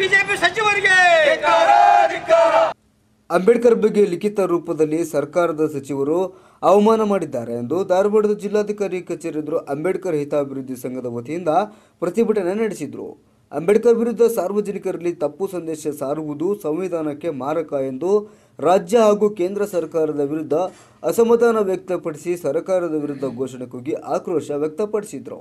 BJP ಸಚಿವರಿಗೆ ಅಂಬೇಡ್ಕರ್ ಬಗ್ಗೆ ಲಿಖಿತ ರೂಪದಲ್ಲಿ ಸರ್ಕಾರದ ಸಚಿವರು ಅವಮಾನ ಮಾಡಿದ್ದಾರೆ ಎಂದು ಧಾರವಾಡದ ಜಿಲ್ಲಾಧಿಕಾರಿ ಕಚೇರಿ ಎದುರು ಅಂಬೇಡ್ಕರ್ ಹಿತಾಭಿವೃದ್ಧಿ ಸಂಘದ ವತಿಯಿಂದ ಪ್ರತಿಭಟನೆ ನಡೆಸಿದರು ಅಂಬೇಡ್ಕರ್ ವಿರುದ್ಧ ಸಾರ್ವಜನಿಕರಲ್ಲಿ ತಪ್ಪು ಸಂದೇಶ ಸಾರುವುದು ಸಂವಿಧಾನಕ್ಕೆ ಮಾರಕ ಎಂದು ರಾಜ್ಯ ಹಾಗೂ ಕೇಂದ್ರ ಸರ್ಕಾರದ ವಿರುದ್ಧ ಅಸಮಾಧಾನ ವ್ಯಕ್ತಪಡಿಸಿ ಸರ್ಕಾರದ ವಿರುದ್ಧ ಘೋಷಣೆ ಕೂಗಿ ಆಕ್ರೋಶ ವ್ಯಕ್ತಪಡಿಸಿದ್ರು